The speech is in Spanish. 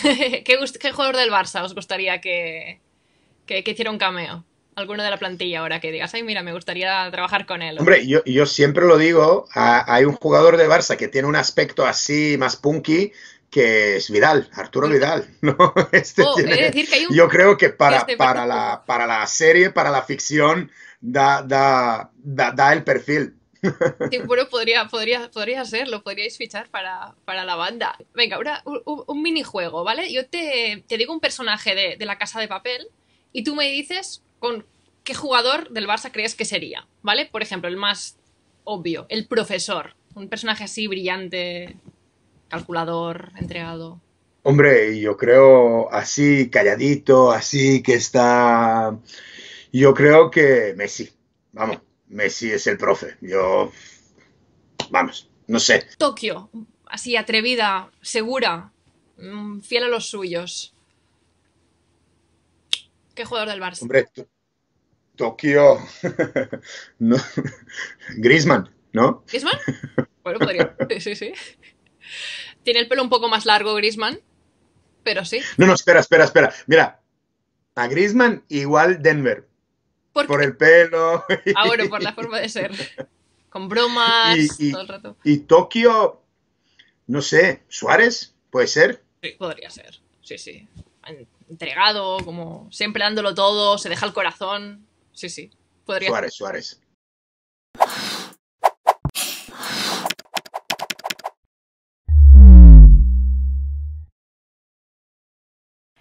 ¿Qué, jugador del Barça os gustaría que, que, hiciera un cameo? Alguno de la plantilla ahora que digas, ay, mira, me gustaría trabajar con él. Hombre, yo, yo siempre lo digo, hay un jugador de Barça que tiene un aspecto así más punky que es Vidal, Arturo Vidal. ¿no? Yo creo que para, este para, la, para la serie, para la ficción, da el perfil tiempo podría, podría, podría lo podríais fichar para, la banda. Venga, ahora un, minijuego, ¿vale? Yo te, digo un personaje de, de, la casa de papel y tú me dices con qué jugador del Barça crees que sería, ¿vale? Por ejemplo, el más obvio, el profesor. Un personaje así brillante, calculador, entregado. Hombre, yo creo así, calladito, así que está. Yo creo que Messi. Vamos. Messi es el profe. Yo, vamos, no sé. Tokio, así atrevida, segura, mm, fiel a los suyos. ¿Qué jugador del Barça? Hombre, Tokio, no. Griezmann, ¿no? ¿Grisman? Bueno, podría. Sí, sí, Tiene el pelo un poco más largo Grisman. pero sí. No, no, espera, espera, espera. Mira, a Griezmann igual Denver. Por, el pelo. Ah, bueno, por la forma de ser. Con bromas y, todo el rato. Y Tokio, no sé, Suárez, ¿puede ser? Sí, podría ser. Sí, sí. Entregado, como siempre dándolo todo, se deja el corazón. Sí, sí. Podría Suárez, Suárez.